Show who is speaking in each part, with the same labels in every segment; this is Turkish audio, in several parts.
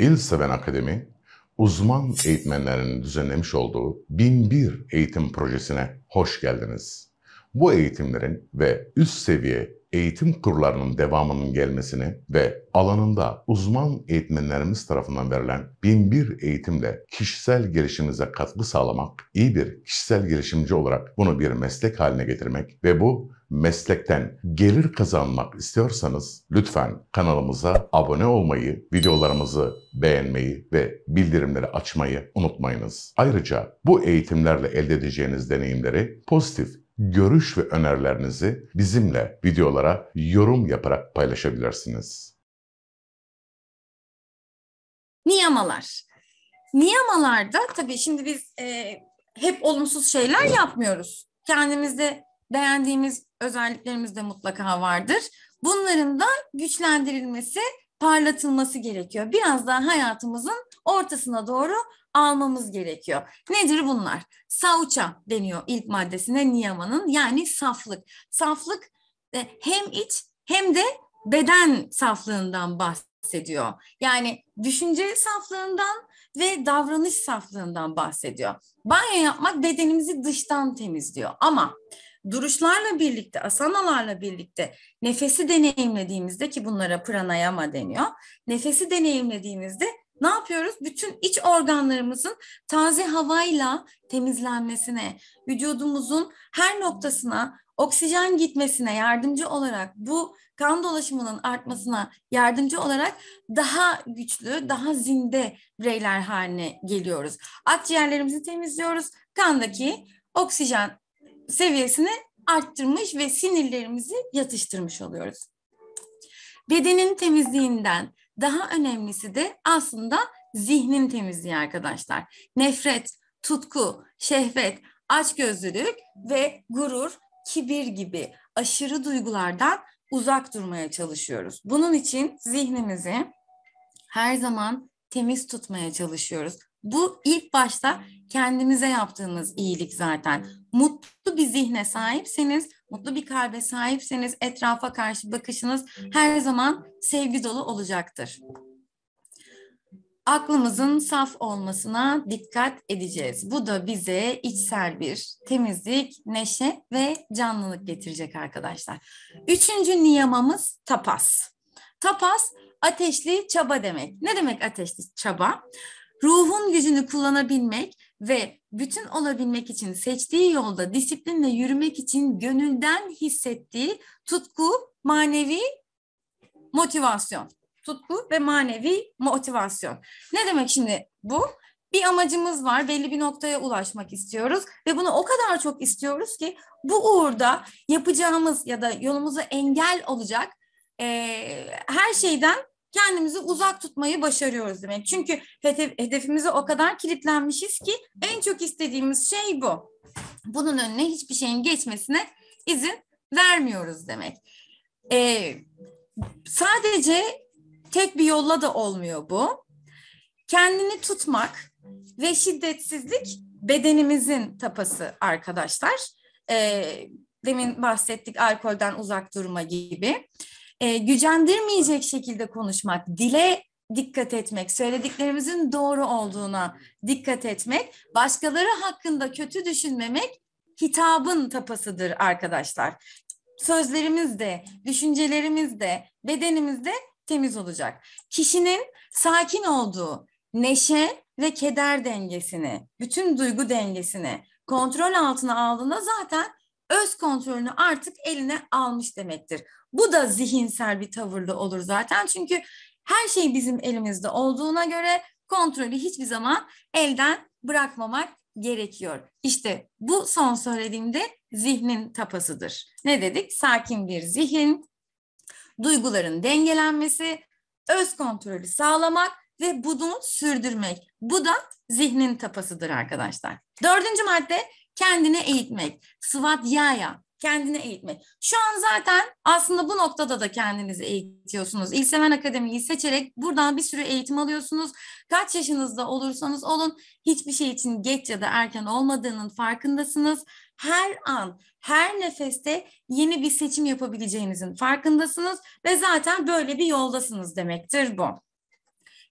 Speaker 1: İl Seven Akademi, uzman eğitmenlerin düzenlemiş olduğu 1001 eğitim projesine hoş geldiniz. Bu eğitimlerin ve üst seviye eğitim kurlarının devamının gelmesini ve alanında uzman eğitmenlerimiz tarafından verilen 1001 eğitimle kişisel gelişimize katkı sağlamak, iyi bir kişisel gelişimci olarak bunu bir meslek haline getirmek ve bu meslekten gelir kazanmak istiyorsanız lütfen kanalımıza abone olmayı, videolarımızı beğenmeyi ve bildirimleri açmayı unutmayınız. Ayrıca bu eğitimlerle elde edeceğiniz deneyimleri pozitif görüş ve önerilerinizi bizimle videolara yorum yaparak paylaşabilirsiniz.
Speaker 2: Niyamalar. Niyamalarda tabii şimdi biz e, hep olumsuz şeyler yapmıyoruz. Kendimizde beğendiğimiz özelliklerimiz de mutlaka vardır. Bunların da güçlendirilmesi, parlatılması gerekiyor. Biraz daha hayatımızın ortasına doğru almamız gerekiyor. Nedir bunlar? Sauça deniyor ilk maddesine niyamanın yani saflık. Saflık e, hem iç hem de beden saflığından bahsediyor. Yani düşünce saflığından ve davranış saflığından bahsediyor. Banyo yapmak bedenimizi dıştan temizliyor ama duruşlarla birlikte, asanalarla birlikte nefesi deneyimlediğimizde ki bunlara pranayama deniyor. Nefesi deneyimlediğimizde ne yapıyoruz? Bütün iç organlarımızın taze havayla temizlenmesine, vücudumuzun her noktasına oksijen gitmesine yardımcı olarak bu kan dolaşımının artmasına yardımcı olarak daha güçlü, daha zinde bireyler haline geliyoruz. Akciğerlerimizi temizliyoruz. Kandaki oksijen seviyesini arttırmış ve sinirlerimizi yatıştırmış oluyoruz. Bedenin temizliğinden daha önemlisi de aslında zihnin temizliği arkadaşlar. Nefret, tutku, şehvet, açgözlülük ve gurur, kibir gibi aşırı duygulardan uzak durmaya çalışıyoruz. Bunun için zihnimizi her zaman temiz tutmaya çalışıyoruz. Bu ilk başta kendimize yaptığımız iyilik zaten. Mutlu bir zihne sahipseniz, mutlu bir kalbe sahipseniz etrafa karşı bakışınız her zaman sevgi dolu olacaktır. Aklımızın saf olmasına dikkat edeceğiz. Bu da bize içsel bir temizlik, neşe ve canlılık getirecek arkadaşlar. Üçüncü niyamamız tapas. Tapas ateşli çaba demek. Ne demek ateşli çaba? ruhun gücünü kullanabilmek ve bütün olabilmek için seçtiği yolda disiplinle yürümek için gönülden hissettiği tutku, manevi motivasyon. Tutku ve manevi motivasyon. Ne demek şimdi bu? Bir amacımız var, belli bir noktaya ulaşmak istiyoruz ve bunu o kadar çok istiyoruz ki bu uğurda yapacağımız ya da yolumuza engel olacak e, her şeyden kendimizi uzak tutmayı başarıyoruz demek. Çünkü hedef hedefimize o kadar kilitlenmişiz ki en çok istediğimiz şey bu. Bunun önüne hiçbir şeyin geçmesine izin vermiyoruz demek. Ee, sadece tek bir yolla da olmuyor bu. Kendini tutmak ve şiddetsizlik bedenimizin tapası arkadaşlar. Ee, demin bahsettik alkolden uzak durma gibi e, gücendirmeyecek şekilde konuşmak, dile dikkat etmek, söylediklerimizin doğru olduğuna dikkat etmek, başkaları hakkında kötü düşünmemek hitabın tapasıdır arkadaşlar. Sözlerimiz de, düşüncelerimiz de, bedenimiz de temiz olacak. Kişinin sakin olduğu neşe ve keder dengesini, bütün duygu dengesini kontrol altına aldığında zaten öz kontrolünü artık eline almış demektir. Bu da zihinsel bir tavırda olur zaten. Çünkü her şey bizim elimizde olduğuna göre kontrolü hiçbir zaman elden bırakmamak gerekiyor. İşte bu son söylediğimde zihnin tapasıdır. Ne dedik? Sakin bir zihin, duyguların dengelenmesi, öz kontrolü sağlamak ve bunu sürdürmek. Bu da zihnin tapasıdır arkadaşlar. Dördüncü madde kendini eğitmek. yaya kendini eğitmek. Şu an zaten aslında bu noktada da kendinizi eğitiyorsunuz. İlsemen Akademi'yi seçerek buradan bir sürü eğitim alıyorsunuz. Kaç yaşınızda olursanız olun hiçbir şey için geç ya da erken olmadığının farkındasınız. Her an, her nefeste yeni bir seçim yapabileceğinizin farkındasınız ve zaten böyle bir yoldasınız demektir bu.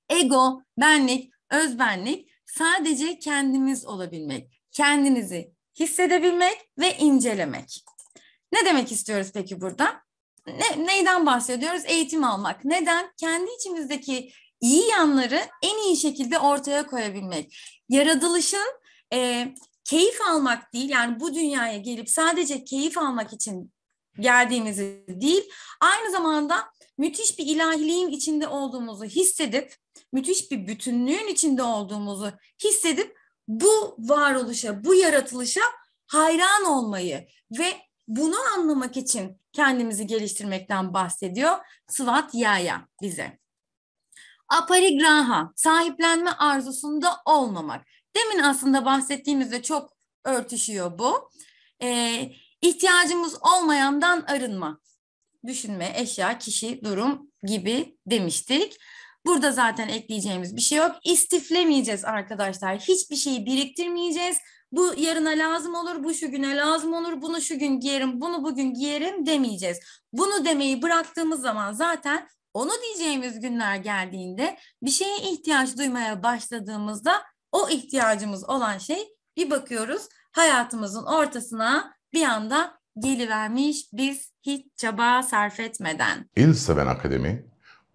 Speaker 2: Ego, benlik, özbenlik sadece kendimiz olabilmek, kendinizi hissedebilmek ve incelemek. Ne demek istiyoruz peki burada? Ne, neyden bahsediyoruz? Eğitim almak. Neden? Kendi içimizdeki iyi yanları en iyi şekilde ortaya koyabilmek. Yaratılışın e, keyif almak değil yani bu dünyaya gelip sadece keyif almak için geldiğimizi değil aynı zamanda müthiş bir ilahiliğin içinde olduğumuzu hissedip müthiş bir bütünlüğün içinde olduğumuzu hissedip bu varoluşa, bu yaratılışa hayran olmayı ve bunu anlamak için kendimizi geliştirmekten bahsediyor Swat Yaya bize. Aparigraha, sahiplenme arzusunda olmamak. Demin aslında bahsettiğimizde çok örtüşüyor bu. Ee, ihtiyacımız olmayandan arınma. Düşünme, eşya, kişi, durum gibi demiştik. Burada zaten ekleyeceğimiz bir şey yok. İstiflemeyeceğiz arkadaşlar. Hiçbir şeyi biriktirmeyeceğiz. Bu yarına lazım olur, bu şu güne lazım olur, bunu şu gün giyerim, bunu bugün giyerim demeyeceğiz. Bunu demeyi bıraktığımız zaman zaten onu diyeceğimiz günler geldiğinde bir şeye ihtiyaç duymaya başladığımızda o ihtiyacımız olan şey bir bakıyoruz hayatımızın ortasına bir anda gelivermiş biz hiç çaba sarf etmeden.
Speaker 1: İl Seven Akademi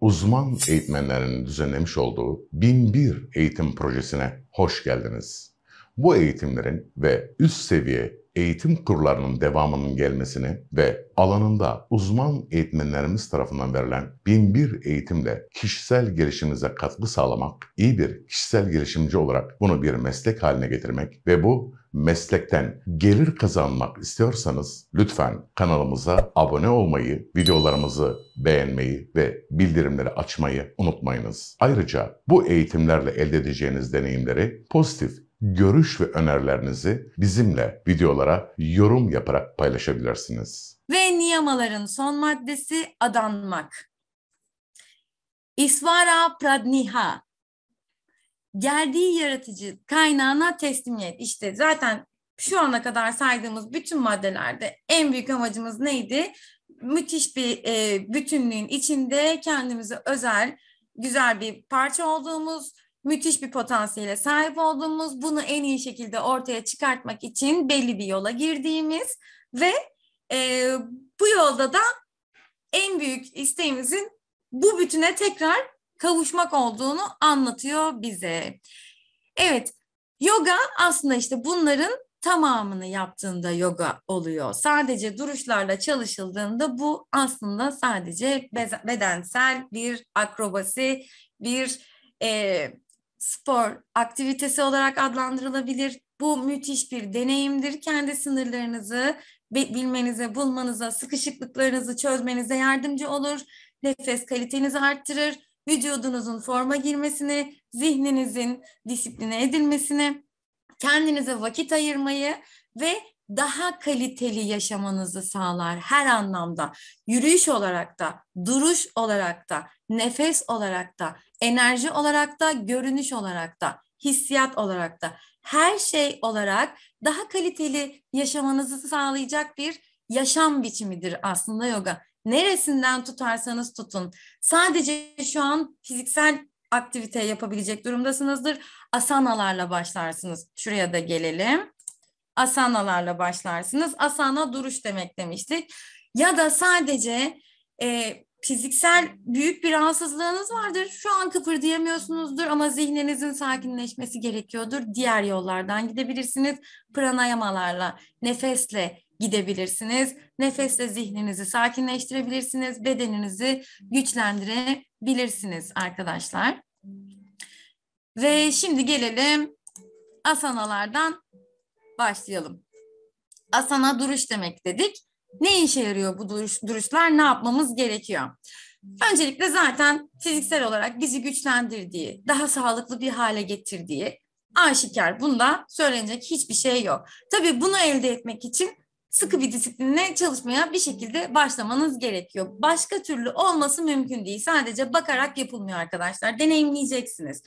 Speaker 1: uzman eğitmenlerin düzenlemiş olduğu 1001 eğitim projesine hoş geldiniz. Bu eğitimlerin ve üst seviye eğitim kurlarının devamının gelmesini ve alanında uzman eğitmenlerimiz tarafından verilen 1001 eğitimle kişisel gelişimize katkı sağlamak, iyi bir kişisel gelişimci olarak bunu bir meslek haline getirmek ve bu meslekten gelir kazanmak istiyorsanız lütfen kanalımıza abone olmayı, videolarımızı beğenmeyi ve bildirimleri açmayı unutmayınız. Ayrıca bu eğitimlerle elde edeceğiniz deneyimleri pozitif görüş ve önerilerinizi bizimle videolara yorum yaparak paylaşabilirsiniz.
Speaker 2: Ve niyamaların son maddesi adanmak. Isvara Pradniha geldiği yaratıcı kaynağına teslimiyet. İşte zaten şu ana kadar saydığımız bütün maddelerde en büyük amacımız neydi? Müthiş bir e, bütünlüğün içinde kendimizi özel, güzel bir parça olduğumuz, müthiş bir potansiyele sahip olduğumuz, bunu en iyi şekilde ortaya çıkartmak için belli bir yola girdiğimiz ve e, bu yolda da en büyük isteğimizin bu bütüne tekrar kavuşmak olduğunu anlatıyor bize. Evet, yoga aslında işte bunların tamamını yaptığında yoga oluyor. Sadece duruşlarla çalışıldığında bu aslında sadece bedensel bir akrobasi, bir e, spor aktivitesi olarak adlandırılabilir. Bu müthiş bir deneyimdir. Kendi sınırlarınızı bilmenize, bulmanıza, sıkışıklıklarınızı çözmenize yardımcı olur. Nefes kalitenizi arttırır vücudunuzun forma girmesini, zihninizin disipline edilmesini, kendinize vakit ayırmayı ve daha kaliteli yaşamanızı sağlar her anlamda. Yürüyüş olarak da, duruş olarak da, nefes olarak da, enerji olarak da, görünüş olarak da, hissiyat olarak da her şey olarak daha kaliteli yaşamanızı sağlayacak bir yaşam biçimidir aslında yoga neresinden tutarsanız tutun. Sadece şu an fiziksel aktivite yapabilecek durumdasınızdır. Asanalarla başlarsınız. Şuraya da gelelim. Asanalarla başlarsınız. Asana duruş demek demiştik. Ya da sadece e, fiziksel büyük bir rahatsızlığınız vardır. Şu an kıpırdayamıyorsunuzdur ama zihninizin sakinleşmesi gerekiyordur. Diğer yollardan gidebilirsiniz. Pranayamalarla, nefesle, gidebilirsiniz. Nefesle zihninizi sakinleştirebilirsiniz. Bedeninizi güçlendirebilirsiniz arkadaşlar. Ve şimdi gelelim asanalardan başlayalım. Asana duruş demek dedik. Ne işe yarıyor bu duruş, duruşlar? Ne yapmamız gerekiyor? Öncelikle zaten fiziksel olarak bizi güçlendirdiği, daha sağlıklı bir hale getirdiği aşikar. Bunda söylenecek hiçbir şey yok. Tabii bunu elde etmek için sıkı bir disiplinle çalışmaya bir şekilde başlamanız gerekiyor. Başka türlü olması mümkün değil. Sadece bakarak yapılmıyor arkadaşlar. Deneyimleyeceksiniz.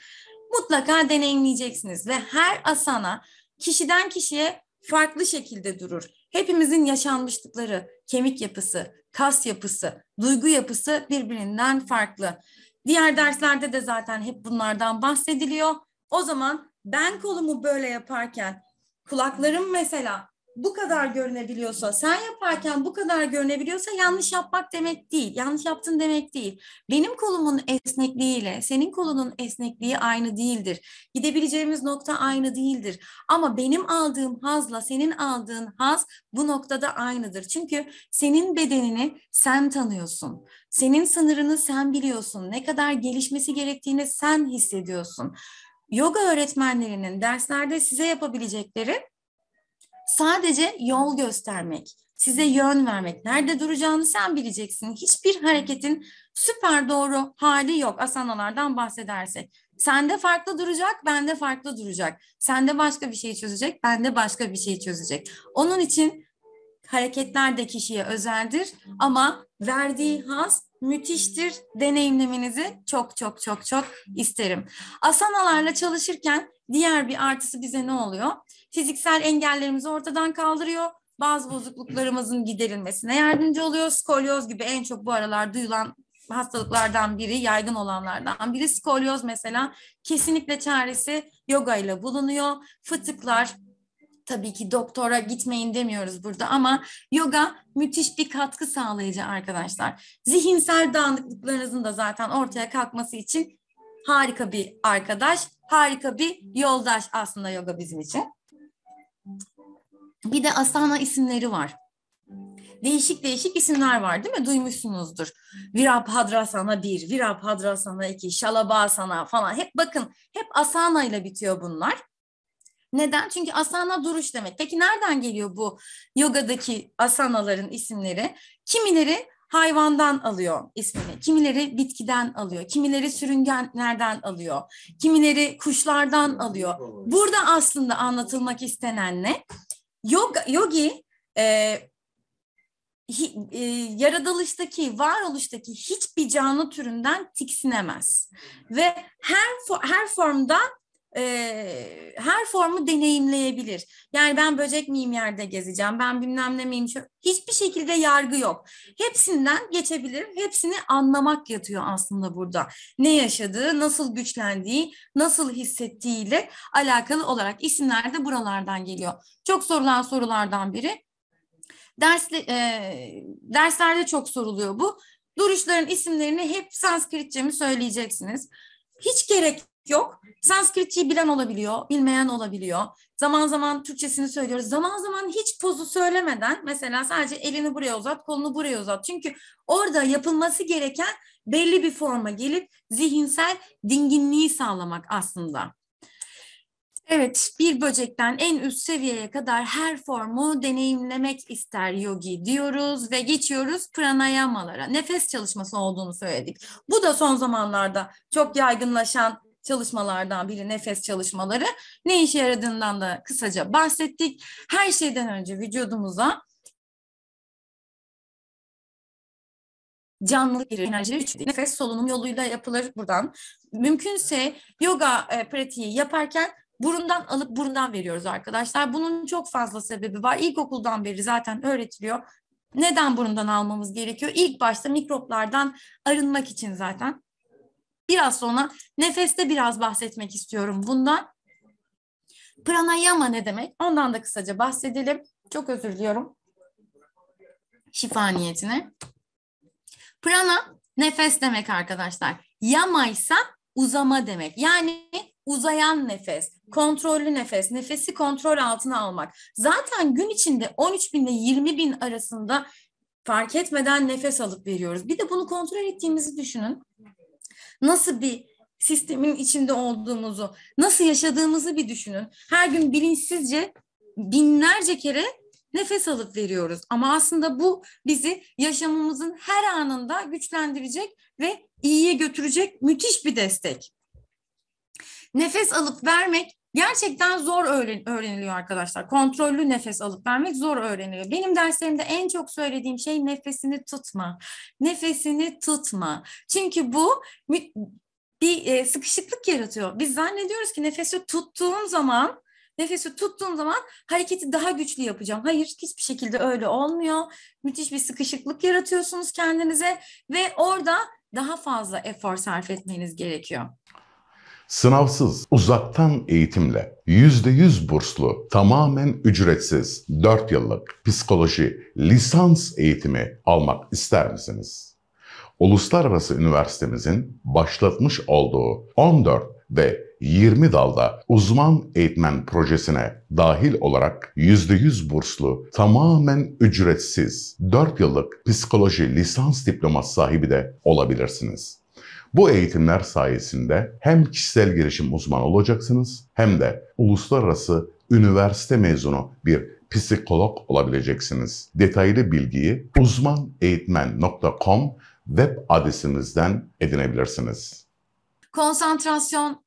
Speaker 2: Mutlaka deneyimleyeceksiniz ve her asana kişiden kişiye farklı şekilde durur. Hepimizin yaşanmışlıkları, kemik yapısı, kas yapısı, duygu yapısı birbirinden farklı. Diğer derslerde de zaten hep bunlardan bahsediliyor. O zaman ben kolumu böyle yaparken kulaklarım mesela bu kadar görünebiliyorsa, sen yaparken bu kadar görünebiliyorsa yanlış yapmak demek değil. Yanlış yaptın demek değil. Benim kolumun esnekliğiyle senin kolunun esnekliği aynı değildir. Gidebileceğimiz nokta aynı değildir. Ama benim aldığım hazla senin aldığın haz bu noktada aynıdır. Çünkü senin bedenini sen tanıyorsun. Senin sınırını sen biliyorsun. Ne kadar gelişmesi gerektiğini sen hissediyorsun. Yoga öğretmenlerinin derslerde size yapabilecekleri Sadece yol göstermek, size yön vermek, nerede duracağını sen bileceksin. Hiçbir hareketin süper doğru hali yok asanalardan bahsedersek. Sende farklı duracak, bende farklı duracak. Sende başka bir şey çözecek, bende başka bir şey çözecek. Onun için hareketler de kişiye özeldir ama verdiği haz müthiştir. Deneyimlemenizi çok çok çok çok isterim. Asanalarla çalışırken diğer bir artısı bize ne oluyor? Fiziksel engellerimizi ortadan kaldırıyor. Bazı bozukluklarımızın giderilmesine yardımcı oluyor. Skolyoz gibi en çok bu aralar duyulan hastalıklardan biri, yaygın olanlardan biri skolyoz mesela. Kesinlikle çaresi yoga ile bulunuyor. Fıtıklar, tabii ki doktora gitmeyin demiyoruz burada ama yoga müthiş bir katkı sağlayıcı arkadaşlar. Zihinsel dağınıklıklarınızın da zaten ortaya kalkması için harika bir arkadaş, harika bir yoldaş aslında yoga bizim için. Bir de asana isimleri var. Değişik değişik isimler var değil mi? Duymuşsunuzdur. Virabhadrasana 1, Virabhadrasana 2, Şalabasana falan. Hep bakın hep asana ile bitiyor bunlar. Neden? Çünkü asana duruş demek. Peki nereden geliyor bu yogadaki asanaların isimleri? Kimileri hayvandan alıyor ismini. Kimileri bitkiden alıyor, kimileri sürüngenlerden alıyor, kimileri kuşlardan alıyor. Burada aslında anlatılmak istenen ne? Yoga, yogi e, hi, e, yaratılıştaki, varoluştaki hiçbir canlı türünden tiksinemez. Ve her her formda her formu deneyimleyebilir. Yani ben böcek miyim yerde gezeceğim, ben bilmem ne miyim. Hiçbir şekilde yargı yok. Hepsinden geçebilir, hepsini anlamak yatıyor aslında burada. Ne yaşadığı, nasıl güçlendiği, nasıl hissettiğiyle alakalı olarak isimler de buralardan geliyor. Çok sorulan sorulardan biri. Dersle, e, derslerde çok soruluyor bu. Duruşların isimlerini hep Sanskritçe mi söyleyeceksiniz? Hiç gerek yok. Sanskritçeyi bilen olabiliyor, bilmeyen olabiliyor. Zaman zaman Türkçesini söylüyoruz. Zaman zaman hiç pozu söylemeden mesela sadece elini buraya uzat, kolunu buraya uzat. Çünkü orada yapılması gereken belli bir forma gelip zihinsel dinginliği sağlamak aslında. Evet, bir böcekten en üst seviyeye kadar her formu deneyimlemek ister yogi diyoruz ve geçiyoruz pranayamalara. Nefes çalışması olduğunu söyledik. Bu da son zamanlarda çok yaygınlaşan çalışmalardan biri nefes çalışmaları. Ne işe yaradığından da kısaca bahsettik. Her şeyden önce vücudumuza canlı bir enerji nefes solunum yoluyla yapılır buradan. Mümkünse yoga e, pratiği yaparken burundan alıp burundan veriyoruz arkadaşlar. Bunun çok fazla sebebi var. İlkokuldan beri zaten öğretiliyor. Neden burundan almamız gerekiyor? İlk başta mikroplardan arınmak için zaten Biraz sonra nefeste biraz bahsetmek istiyorum bundan. Pranayama ne demek? Ondan da kısaca bahsedelim. Çok özür diliyorum. Şifa niyetine. Prana nefes demek arkadaşlar. Yama ise uzama demek. Yani uzayan nefes, kontrollü nefes, nefesi kontrol altına almak. Zaten gün içinde 13 bin ile 20 bin arasında fark etmeden nefes alıp veriyoruz. Bir de bunu kontrol ettiğimizi düşünün nasıl bir sistemin içinde olduğumuzu, nasıl yaşadığımızı bir düşünün. Her gün bilinçsizce binlerce kere nefes alıp veriyoruz. Ama aslında bu bizi yaşamımızın her anında güçlendirecek ve iyiye götürecek müthiş bir destek. Nefes alıp vermek Gerçekten zor öğren öğreniliyor arkadaşlar. Kontrollü nefes alıp vermek zor öğreniliyor. Benim derslerimde en çok söylediğim şey nefesini tutma. Nefesini tutma. Çünkü bu bir e, sıkışıklık yaratıyor. Biz zannediyoruz ki nefesi tuttuğum zaman Nefesi tuttuğum zaman hareketi daha güçlü yapacağım. Hayır hiçbir şekilde öyle olmuyor. Müthiş bir sıkışıklık yaratıyorsunuz kendinize ve orada daha fazla efor sarf etmeniz gerekiyor.
Speaker 1: Sınavsız, uzaktan eğitimle, %100 burslu, tamamen ücretsiz 4 yıllık psikoloji lisans eğitimi almak ister misiniz? Uluslararası Üniversitemizin başlatmış olduğu 14 ve 20 dalda uzman eğitmen projesine dahil olarak %100 burslu, tamamen ücretsiz 4 yıllık psikoloji lisans diploması sahibi de olabilirsiniz. Bu eğitimler sayesinde hem kişisel gelişim uzmanı olacaksınız hem de uluslararası üniversite mezunu bir psikolog olabileceksiniz. Detaylı bilgiyi uzmaneğitmen.com web adresimizden edinebilirsiniz.
Speaker 2: Konsantrasyon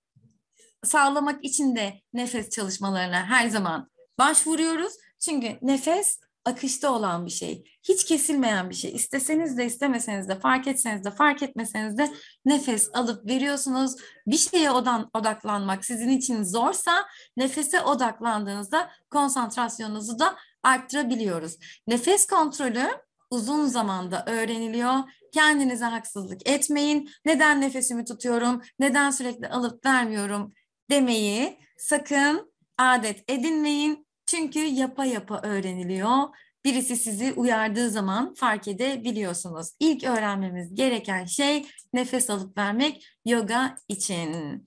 Speaker 2: sağlamak için de nefes çalışmalarına her zaman başvuruyoruz. Çünkü nefes akışta olan bir şey. Hiç kesilmeyen bir şey. İsteseniz de istemeseniz de fark etseniz de fark etmeseniz de nefes alıp veriyorsunuz. Bir şeye odan, odaklanmak sizin için zorsa nefese odaklandığınızda konsantrasyonunuzu da arttırabiliyoruz. Nefes kontrolü uzun zamanda öğreniliyor. Kendinize haksızlık etmeyin. Neden nefesimi tutuyorum? Neden sürekli alıp vermiyorum demeyi sakın adet edinmeyin çünkü yapa yapa öğreniliyor. Birisi sizi uyardığı zaman fark edebiliyorsunuz. İlk öğrenmemiz gereken şey nefes alıp vermek yoga için.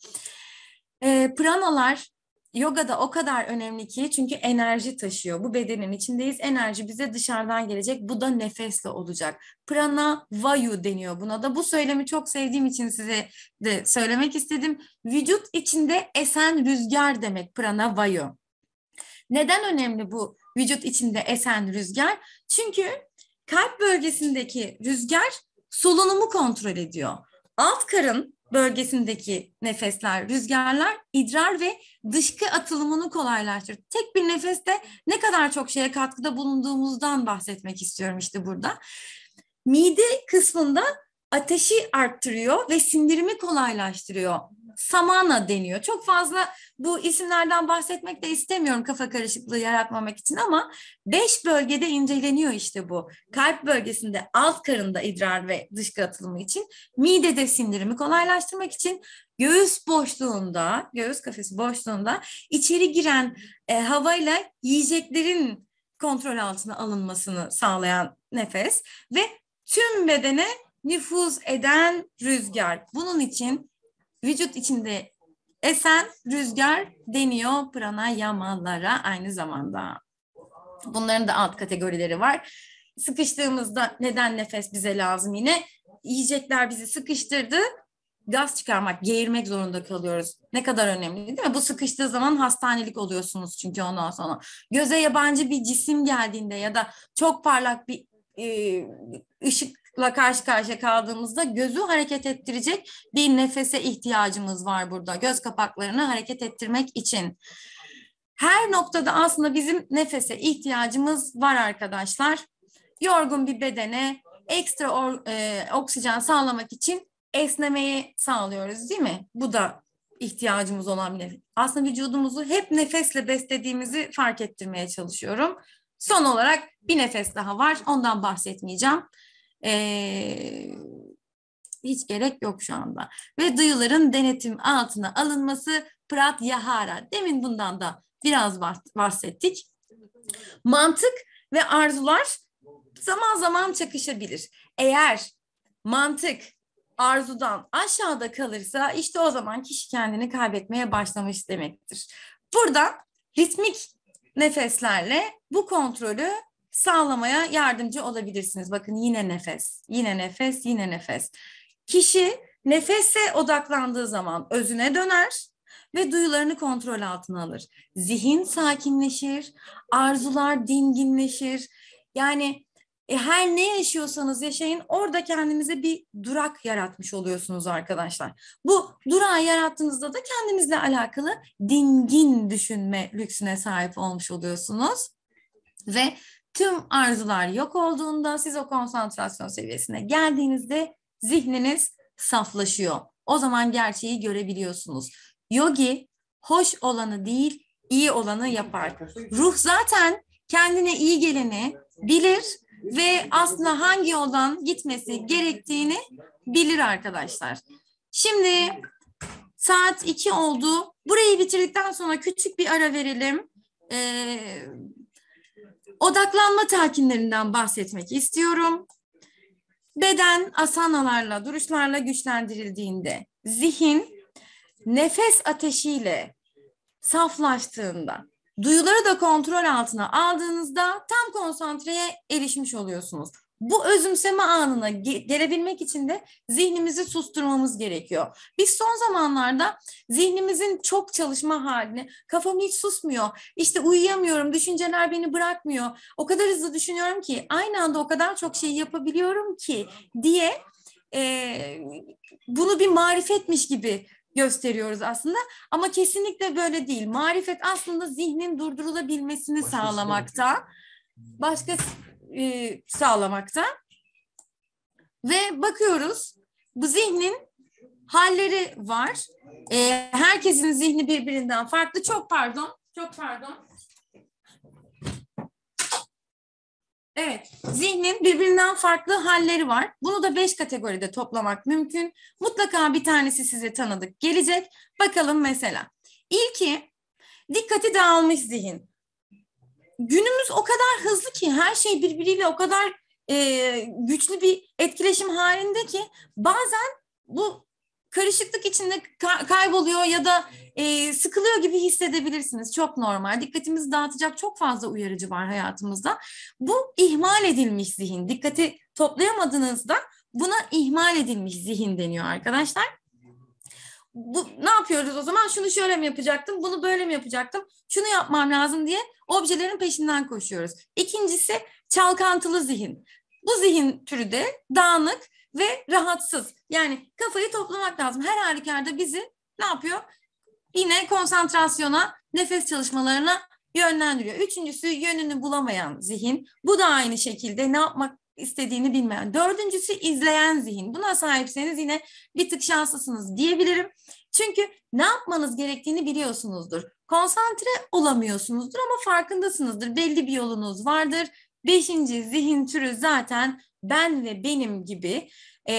Speaker 2: E, pranalar yoga'da o kadar önemli ki çünkü enerji taşıyor. Bu bedenin içindeyiz. Enerji bize dışarıdan gelecek. Bu da nefesle olacak. Prana vayu deniyor buna da. Bu söylemi çok sevdiğim için size de söylemek istedim. Vücut içinde esen rüzgar demek prana vayu. Neden önemli bu vücut içinde esen rüzgar? Çünkü kalp bölgesindeki rüzgar solunumu kontrol ediyor. Alt karın bölgesindeki nefesler, rüzgarlar idrar ve dışkı atılımını kolaylaştırır. Tek bir nefeste ne kadar çok şeye katkıda bulunduğumuzdan bahsetmek istiyorum işte burada. Mide kısmında ateşi arttırıyor ve sindirimi kolaylaştırıyor Samana deniyor. Çok fazla bu isimlerden bahsetmek de istemiyorum kafa karışıklığı yaratmamak için ama beş bölgede inceleniyor işte bu. Kalp bölgesinde alt karında idrar ve dışkı atılımı için, midede sindirimi kolaylaştırmak için, göğüs boşluğunda, göğüs kafesi boşluğunda içeri giren e, havayla yiyeceklerin kontrol altına alınmasını sağlayan nefes ve tüm bedene nüfuz eden rüzgar. Bunun için vücut içinde esen rüzgar deniyor pranayamalara aynı zamanda. Bunların da alt kategorileri var. Sıkıştığımızda neden nefes bize lazım yine? Yiyecekler bizi sıkıştırdı. Gaz çıkarmak, geğirmek zorunda kalıyoruz. Ne kadar önemli değil mi? Bu sıkıştığı zaman hastanelik oluyorsunuz çünkü ondan sonra. Göze yabancı bir cisim geldiğinde ya da çok parlak bir e, ışık la karşı karşıya kaldığımızda gözü hareket ettirecek bir nefese ihtiyacımız var burada. Göz kapaklarını hareket ettirmek için. Her noktada aslında bizim nefese ihtiyacımız var arkadaşlar. Yorgun bir bedene ekstra or, e, oksijen sağlamak için esnemeyi sağlıyoruz değil mi? Bu da ihtiyacımız olan bir Aslında vücudumuzu hep nefesle beslediğimizi fark ettirmeye çalışıyorum. Son olarak bir nefes daha var. Ondan bahsetmeyeceğim. Ee, hiç gerek yok şu anda. Ve duyuların denetim altına alınması Prat Yahara. Demin bundan da biraz bahsettik. Mantık ve arzular zaman zaman çakışabilir. Eğer mantık arzudan aşağıda kalırsa işte o zaman kişi kendini kaybetmeye başlamış demektir. Buradan ritmik nefeslerle bu kontrolü sağlamaya yardımcı olabilirsiniz. Bakın yine nefes, yine nefes, yine nefes. Kişi nefese odaklandığı zaman özüne döner ve duyularını kontrol altına alır. Zihin sakinleşir, arzular dinginleşir. Yani e, her ne yaşıyorsanız yaşayın orada kendinize bir durak yaratmış oluyorsunuz arkadaşlar. Bu durağı yarattığınızda da kendinizle alakalı dingin düşünme lüksüne sahip olmuş oluyorsunuz. Ve Tüm arzular yok olduğunda siz o konsantrasyon seviyesine geldiğinizde zihniniz saflaşıyor. O zaman gerçeği görebiliyorsunuz. Yogi hoş olanı değil, iyi olanı yapar. Ruh zaten kendine iyi geleni bilir ve aslında hangi yoldan gitmesi gerektiğini bilir arkadaşlar. Şimdi saat 2 oldu. Burayı bitirdikten sonra küçük bir ara verelim. Ee, Odaklanma telkinlerinden bahsetmek istiyorum. Beden asanalarla, duruşlarla güçlendirildiğinde, zihin nefes ateşiyle saflaştığında, duyuları da kontrol altına aldığınızda tam konsantreye erişmiş oluyorsunuz. Bu özümseme anına gelebilmek için de zihnimizi susturmamız gerekiyor. Biz son zamanlarda zihnimizin çok çalışma halini, kafam hiç susmuyor, işte uyuyamıyorum, düşünceler beni bırakmıyor, o kadar hızlı düşünüyorum ki aynı anda o kadar çok şey yapabiliyorum ki diye e, bunu bir marifetmiş gibi gösteriyoruz aslında ama kesinlikle böyle değil. Marifet aslında zihnin durdurulabilmesini Başkası sağlamakta. Başka e, sağlamakta. Ve bakıyoruz bu zihnin halleri var. E, herkesin zihni birbirinden farklı. Çok pardon, çok pardon. Evet, zihnin birbirinden farklı halleri var. Bunu da beş kategoride toplamak mümkün. Mutlaka bir tanesi size tanıdık gelecek. Bakalım mesela. İlki dikkati dağılmış zihin günümüz o kadar hızlı ki her şey birbiriyle o kadar e, güçlü bir etkileşim halinde ki bazen bu karışıklık içinde kayboluyor ya da e, sıkılıyor gibi hissedebilirsiniz. Çok normal. Dikkatimizi dağıtacak çok fazla uyarıcı var hayatımızda. Bu ihmal edilmiş zihin. Dikkati toplayamadığınızda buna ihmal edilmiş zihin deniyor arkadaşlar bu ne yapıyoruz o zaman? Şunu şöyle mi yapacaktım? Bunu böyle mi yapacaktım? Şunu yapmam lazım diye objelerin peşinden koşuyoruz. İkincisi çalkantılı zihin. Bu zihin türü de dağınık ve rahatsız. Yani kafayı toplamak lazım. Her halükarda bizi ne yapıyor? Yine konsantrasyona, nefes çalışmalarına yönlendiriyor. Üçüncüsü yönünü bulamayan zihin. Bu da aynı şekilde ne yapmak istediğini bilmeyen. Dördüncüsü izleyen zihin. Buna sahipseniz yine bir tık şanslısınız diyebilirim. Çünkü ne yapmanız gerektiğini biliyorsunuzdur. Konsantre olamıyorsunuzdur ama farkındasınızdır. Belli bir yolunuz vardır. Beşinci zihin türü zaten ben ve benim gibi e,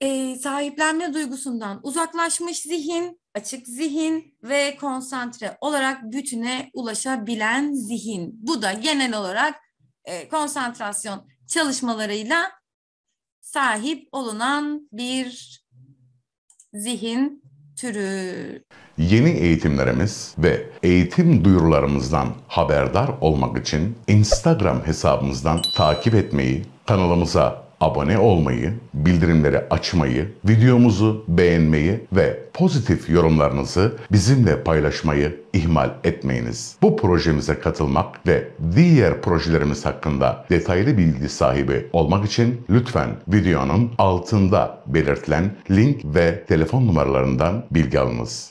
Speaker 2: e, sahiplenme duygusundan uzaklaşmış zihin, açık zihin ve konsantre olarak bütüne ulaşabilen zihin. Bu da genel olarak e, konsantrasyon çalışmalarıyla sahip olunan bir zihin türü.
Speaker 1: Yeni eğitimlerimiz ve eğitim duyurularımızdan haberdar olmak için Instagram hesabımızdan takip etmeyi, kanalımıza abone olmayı, bildirimleri açmayı, videomuzu beğenmeyi ve pozitif yorumlarınızı bizimle paylaşmayı ihmal etmeyiniz. Bu projemize katılmak ve diğer projelerimiz hakkında detaylı bilgi sahibi olmak için lütfen videonun altında belirtilen link ve telefon numaralarından bilgi alınız.